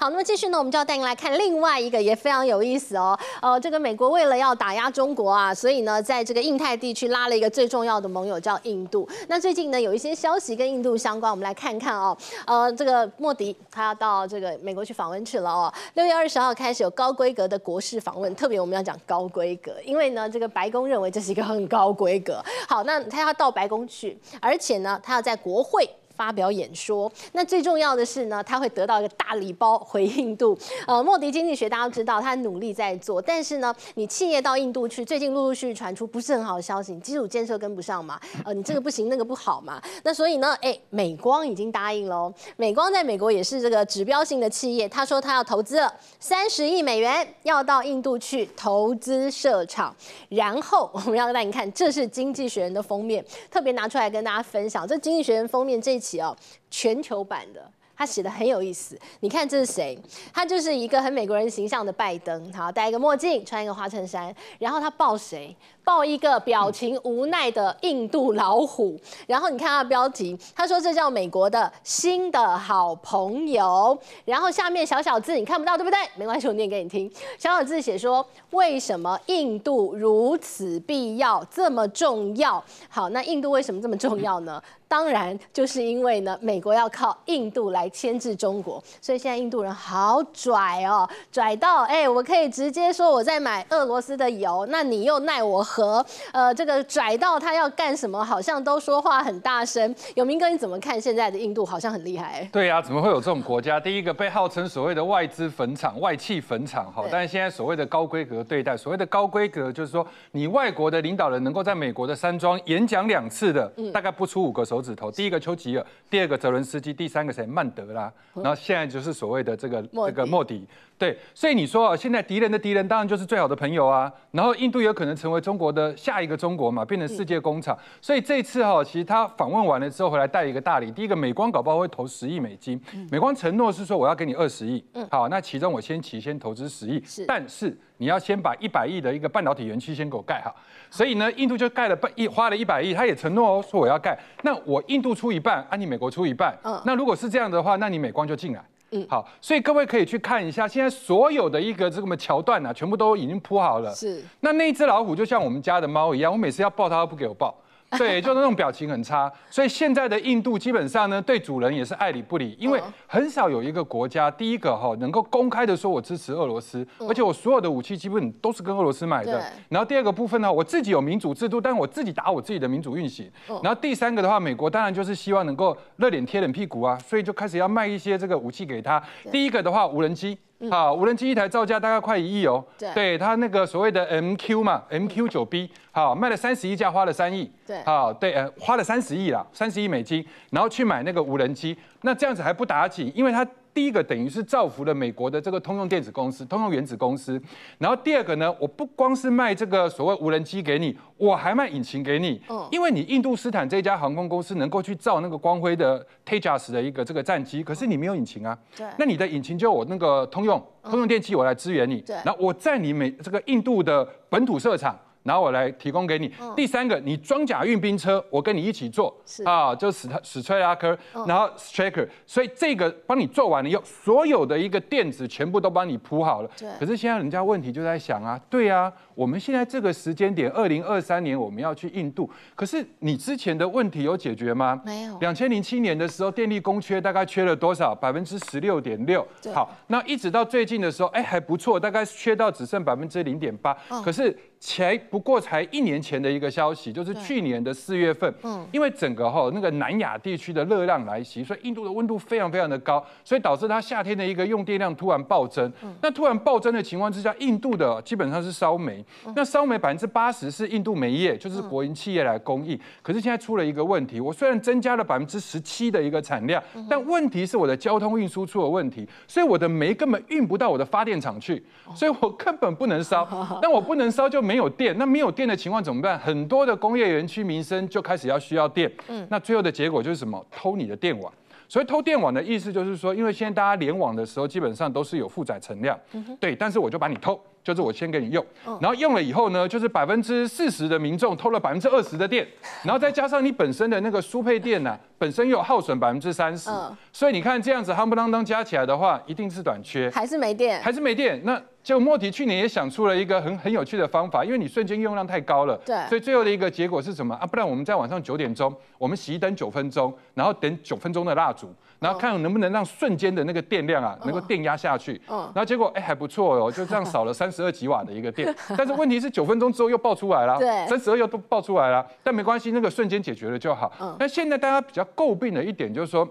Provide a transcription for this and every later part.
好，那么继续呢，我们就要带您来看另外一个也非常有意思哦。呃，这个美国为了要打压中国啊，所以呢，在这个印太地区拉了一个最重要的盟友，叫印度。那最近呢，有一些消息跟印度相关，我们来看看哦。呃，这个莫迪他要到这个美国去访问去了哦。六月二十号开始有高规格的国事访问，特别我们要讲高规格，因为呢，这个白宫认为这是一个很高规格。好，那他要到白宫去，而且呢，他要在国会。发表演说，那最重要的是呢，他会得到一个大礼包回印度。呃，莫迪经济学大家都知道他努力在做，但是呢，你企业到印度去，最近陆陆续续传出不是很好的消息，基础建设跟不上嘛，呃，你这个不行那个不好嘛，那所以呢，哎，美光已经答应了，美光在美国也是这个指标性的企业，他说他要投资了三十亿美元，要到印度去投资设厂。然后我们要带你看，这是《经济学人》的封面，特别拿出来跟大家分享，这《经济学人》封面这一期。哦，全球版的，他写的很有意思。你看这是谁？他就是一个很美国人形象的拜登，他戴一个墨镜，穿一个花衬衫，然后他抱谁？报一个表情无奈的印度老虎，然后你看它标题，他说这叫美国的新的好朋友，然后下面小小字你看不到，对不对？没关系，我念给你听。小小字写说，为什么印度如此必要这么重要？好，那印度为什么这么重要呢？当然就是因为呢，美国要靠印度来牵制中国，所以现在印度人好拽哦，拽到哎，我可以直接说我在买俄罗斯的油，那你又奈我何？和呃，这个拽到他要干什么，好像都说话很大声。有明哥你怎么看现在的印度？好像很厉害。对呀，怎么会有这种国家？第一个被号称所谓的外资坟场、外企坟场哈，但是现在所谓的高规格对待，所谓的高规格就是说，你外国的领导人能够在美国的山庄演讲两次的，大概不出五个手指头。第一个丘吉尔，第二个泽伦斯基，第三个谁？曼德拉。然后现在就是所谓的这个这个莫迪。对，所以你说啊，现在敌人的敌人当然就是最好的朋友啊。然后印度有可能成为中国的下一个中国嘛，变成世界工厂。所以这次哈，其实他访问完了之后回来带一个大礼。第一个，美光搞不好会投十亿美金。美光承诺是说我要给你二十亿。嗯。好，那其中我先起先投资十亿，但是你要先把一百亿的一个半导体园区先给我盖好。所以呢，印度就盖了半一花了一百亿，他也承诺哦，说我要盖。那我印度出一半，啊你美国出一半。嗯。那如果是这样的话，那你美光就进来。嗯，好，所以各位可以去看一下，现在所有的一个这么桥段啊，全部都已经铺好了。是，那那只老虎就像我们家的猫一样，我每次要抱它，它不给我抱。对，就是那种表情很差，所以现在的印度基本上呢，对主人也是爱理不理，因为很少有一个国家，第一个哈能够公开的说我支持俄罗斯，而且我所有的武器基本都是跟俄罗斯买的。然后第二个部分呢，我自己有民主制度，但我自己打我自己的民主运行。然后第三个的话，美国当然就是希望能够热脸贴冷屁股啊，所以就开始要卖一些这个武器给他。第一个的话，无人机。好，无人机一台造价大概快一亿哦。对，它那个所谓的 MQ 嘛 m q 九 b 好卖了三十亿架，花了三亿。对，好对，呃，花了三十亿啦，三十亿美金，然后去买那个无人机。那这样子还不打紧，因为它。第一个等于是造福了美国的这个通用电子公司、通用原子公司，然后第二个呢，我不光是卖这个所谓无人机给你，我还卖引擎给你，因为你印度斯坦这家航空公司能够去造那个光辉的 t j 驾驶的一个这个战机，可是你没有引擎啊，那你的引擎就我那个通用通用电器我来支援你，然后我在你美这个印度的本土设厂。然后我来提供给你。第三个，你装甲运兵车，我跟你一起做啊，就史他史崔拉克，然后 Striker，所以这个帮你做完了以后，所有的一个电子全部都帮你铺好了。对。可是现在人家问题就在想啊，对啊，我们现在这个时间点，二零二三年我们要去印度，可是你之前的问题有解决吗？没有。两千零七年的时候，电力供缺大概缺了多少？百分之十六点六。好，那一直到最近的时候，哎还不错，大概缺到只剩百分之零点八。可是。前不过才一年前的一个消息，就是去年的四月份，嗯，因为整个哈那个南亚地区的热浪来袭，所以印度的温度非常非常的高，所以导致它夏天的一个用电量突然暴增。那突然暴增的情况之下，印度的基本上是烧煤，那烧煤百分之八十是印度煤业，就是国营企业来供应。可是现在出了一个问题，我虽然增加了百分之十七的一个产量，但问题是我的交通运输出了问题，所以我的煤根本运不到我的发电厂去，所以我根本不能烧。但我不能烧就。没有电，那没有电的情况怎么办？很多的工业园区、民生就开始要需要电。嗯，那最后的结果就是什么？偷你的电网。所以偷电网的意思就是说，因为现在大家联网的时候，基本上都是有负载存量。嗯对，但是我就把你偷，就是我先给你用，然后用了以后呢，就是百分之四十的民众偷了百分之二十的电，然后再加上你本身的那个输配电呢。本身又耗损百分之三十，所以你看这样子，夯不啷当加起来的话，一定是短缺，还是没电，还是没电。那就莫迪去年也想出了一个很很有趣的方法，因为你瞬间用量太高了，对，所以最后的一个结果是什么啊？不然我们在晚上九点钟，我们熄灯九分钟，然后点九分钟的蜡烛，然后看能不能让瞬间的那个电量啊，能够电压下去。嗯，然后结果哎还不错哦，就这样少了三十二几瓦的一个电。但是问题是九分钟之后又爆出来了，对，三十二又都爆出来了。但没关系，那个瞬间解决了就好。嗯，那现在大家比较。诟病的一点就是说，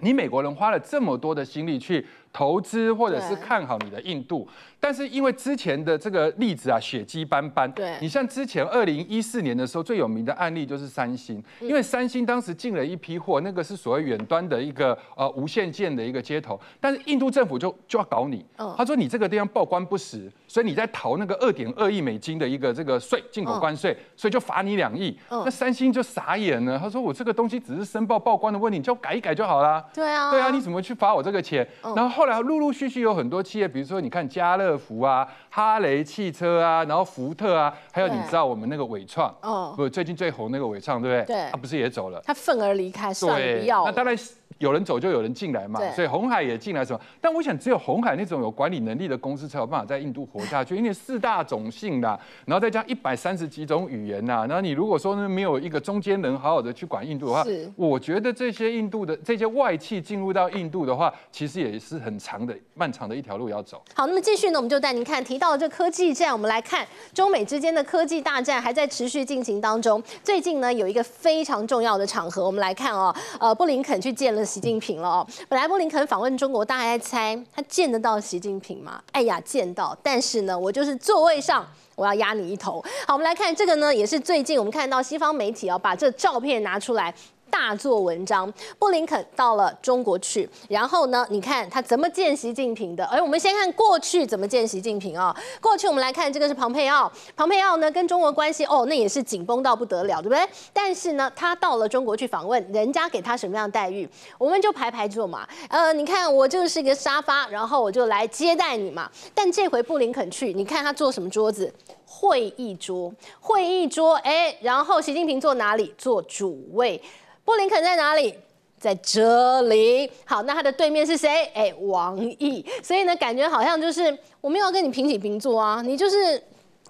你美国人花了这么多的心力去。投资或者是看好你的印度，但是因为之前的这个例子啊，血迹斑斑。对，你像之前二零一四年的时候，最有名的案例就是三星，因为三星当时进了一批货，那个是所谓远端的一个呃无线键的一个接头，但是印度政府就就要搞你，他说你这个地方报关不实，所以你在逃那个二点二亿美金的一个这个税进口关税，所以就罚你两亿。那三星就傻眼了，他说我这个东西只是申报报关的问题，你就改一改就好了。对啊，对啊，你怎么去罚我这个钱？然后。后来陆陆续续有很多企业，比如说你看家乐福啊、哈雷汽车啊，然后福特啊，还有你知道我们那个伟创哦，不，最近最红那个伟创，对不对？对，他不是也走了？他愤而离开，是不要那当然。有人走就有人进来嘛，所以红海也进来什么？但我想，只有红海那种有管理能力的公司才有办法在印度活下去，因为四大种姓啦，然后再加一百三十几种语言呐，然后你如果说呢没有一个中间人好好的去管印度的话，我觉得这些印度的这些外企进入到印度的话，其实也是很长的漫长的一条路要走。好，那么继续呢，我们就带您看，提到了这科技战，我们来看中美之间的科技大战还在持续进行当中。最近呢，有一个非常重要的场合，我们来看哦，呃，布林肯去见了。习近平了哦，本来布林肯访问中国，大家在猜他见得到习近平吗？哎呀，见到！但是呢，我就是座位上，我要压你一头。好，我们来看这个呢，也是最近我们看到西方媒体哦，把这照片拿出来。大做文章，布林肯到了中国去，然后呢？你看他怎么见习近平的？哎，我们先看过去怎么见习近平啊？过去我们来看，这个是庞培奥，庞培奥呢跟中国关系哦，那也是紧绷到不得了，对不对？但是呢，他到了中国去访问，人家给他什么样的待遇？我们就排排坐嘛。呃，你看我就是一个沙发，然后我就来接待你嘛。但这回布林肯去，你看他坐什么桌子？会议桌，会议桌，哎，然后习近平坐哪里？坐主位。布林肯在哪里？在这里。好，那他的对面是谁？哎，王毅。所以呢，感觉好像就是我没有跟你平起平坐啊，你就是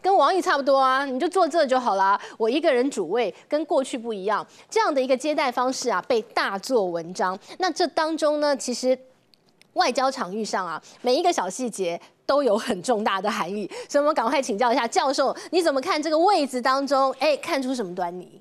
跟王毅差不多啊，你就坐这就好啦。我一个人主位，跟过去不一样。这样的一个接待方式啊，被大做文章。那这当中呢，其实外交场域上啊，每一个小细节都有很重大的含义。所以，我们赶快请教一下教授，你怎么看这个位置当中？哎，看出什么端倪？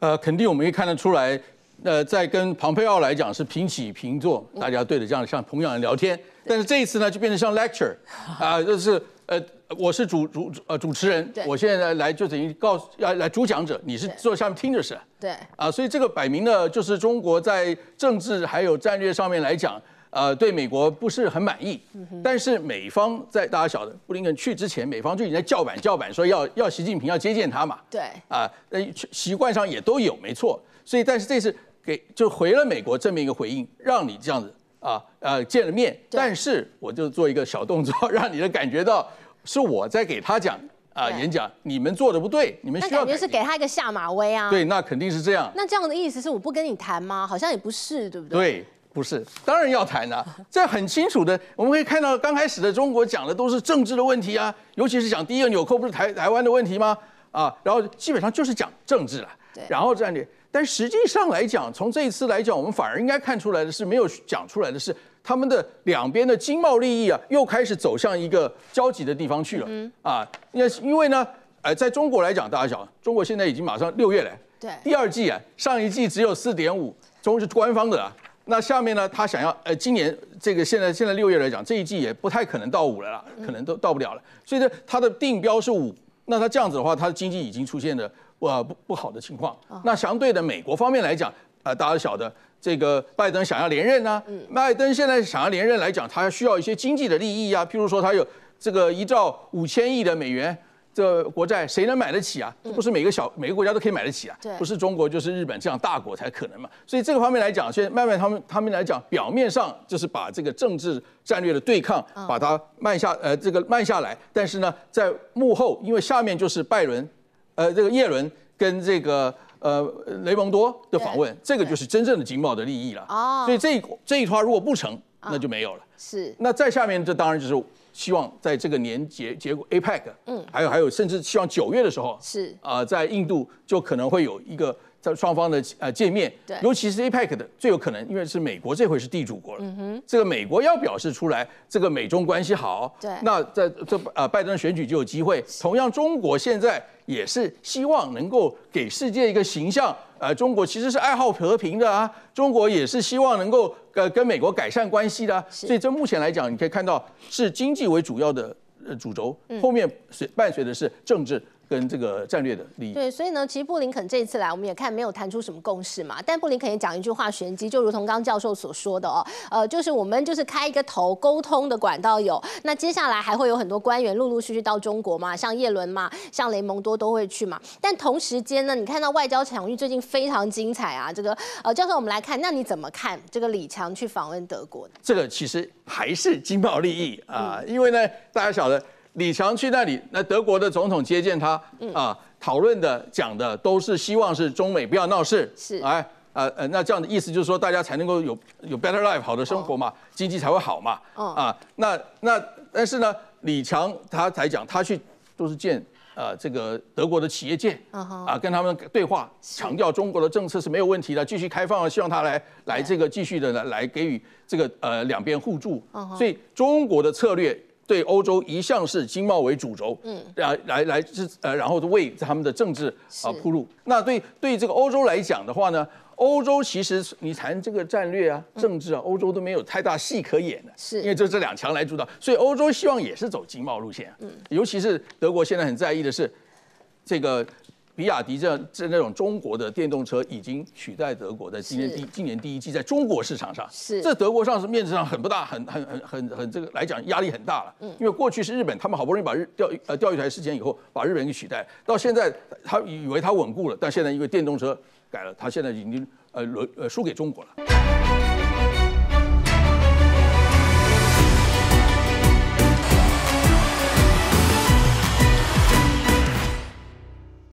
呃，肯定我们可以看得出来，呃，在跟庞佩奥来讲是平起平坐，大家对着这样像朋友的聊天。但是这一次呢，就变成像 lecture 啊，就是呃，我是主主呃主持人，我现在来就等于告诉要来主讲者，你是坐下面听就是。对。啊，所以这个摆明了就是中国在政治还有战略上面来讲。呃，对美国不是很满意，但是美方在大家晓得，布林肯去之前，美方就已经在叫板叫板，说要要习近平要接见他嘛。对。啊，呃，习惯上也都有，没错。所以，但是这次给就回了美国这么一个回应，让你这样子啊呃见了面，但是我就做一个小动作，让你的感觉到是我在给他讲啊演讲，你们做的不对，你们需要。我觉是给他一个下马威啊。对，那肯定是这样。那这样的意思是我不跟你谈吗？好像也不是，对不对？对。不是，当然要谈的。这很清楚的，我们可以看到，刚开始的中国讲的都是政治的问题啊，尤其是讲第一个纽扣，不是台台湾的问题吗？啊，然后基本上就是讲政治了。对，然后战略。但实际上来讲，从这一次来讲，我们反而应该看出来的是，没有讲出来的是，他们的两边的经贸利益啊，又开始走向一个交集的地方去了。嗯。啊，因为因为呢，呃，在中国来讲，大家想，中国现在已经马上六月了。对。第二季啊，上一季只有四点五，这是官方的。那下面呢？他想要，呃，今年这个现在现在六月来讲，这一季也不太可能到五了啦，可能都到不了了。所以呢，他的定标是五，那他这样子的话，他的经济已经出现了呃不不好的情况。那相对的美国方面来讲，啊大家都晓得这个拜登想要连任呢，拜登现在想要连任来讲，他需要一些经济的利益啊，譬如说他有这个一兆五千亿的美元。这国债谁能买得起啊？这不是每个小每个国家都可以买得起啊，不是中国就是日本这样大国才可能嘛。所以这个方面来讲，现在慢慢他们他们来讲，表面上就是把这个政治战略的对抗把它慢下呃这个慢下来，但是呢，在幕后，因为下面就是拜伦，呃这个叶伦跟这个呃雷蒙多的访问，这个就是真正的经贸的利益了。哦。所以这这一团如果不成，那就没有了。是。那再下面，这当然就是。希望在这个年结结果 APEC，嗯，还有还有，甚至希望九月的时候，是啊，在印度就可能会有一个。在双方的呃见面，尤其是 APEC 的最有可能，因为是美国这回是地主国了。这个美国要表示出来，这个美中关系好。对，那在这呃拜登选举就有机会。同样，中国现在也是希望能够给世界一个形象，呃，中国其实是爱好和平的啊，中国也是希望能够呃跟美国改善关系的。所以这目前来讲，你可以看到是经济为主要的呃主轴，后面随伴随的是政治。跟这个战略的利益对，所以呢，其实布林肯这一次来，我们也看没有谈出什么共识嘛。但布林肯也讲一句话玄机，就如同刚教授所说的哦，呃，就是我们就是开一个头沟通的管道有，那接下来还会有很多官员陆陆续续到中国嘛，像叶伦嘛，像雷蒙多都会去嘛。但同时间呢，你看到外交场域最近非常精彩啊，这个呃，教授我们来看，那你怎么看这个李强去访问德国？这个其实还是经贸利益啊，因为呢，大家晓得。李强去那里，那德国的总统接见他啊，讨论的讲的都是希望是中美不要闹事，是，哎，呃呃，那这样的意思就是说，大家才能够有有 better life 好的生活嘛，经济才会好嘛，啊，那那但是呢，李强他才讲，他去都是见呃这个德国的企业界，啊，跟他们对话，强调中国的政策是没有问题的，继续开放，希望他来来这个继续的来来给予这个呃两边互助，所以中国的策略。对欧洲一向是经贸为主轴，嗯，来来来是呃，然后为他们的政治啊铺路。那对对这个欧洲来讲的话呢，欧洲其实你谈这个战略啊、政治啊，欧洲都没有太大戏可演的，是因为就这两强来主导，所以欧洲希望也是走经贸路线，嗯，尤其是德国现在很在意的是这个。比亚迪这样这那种中国的电动车已经取代德国在今年第今年第一季在中国市场上，是这德国上是面子上很不大，很很很很很这个来讲压力很大了。嗯，因为过去是日本，他们好不容易把日钓呃钓鱼台事件以后把日本给取代，到现在他以为他稳固了，但现在因为电动车改了，他现在已经呃轮呃输给中国了。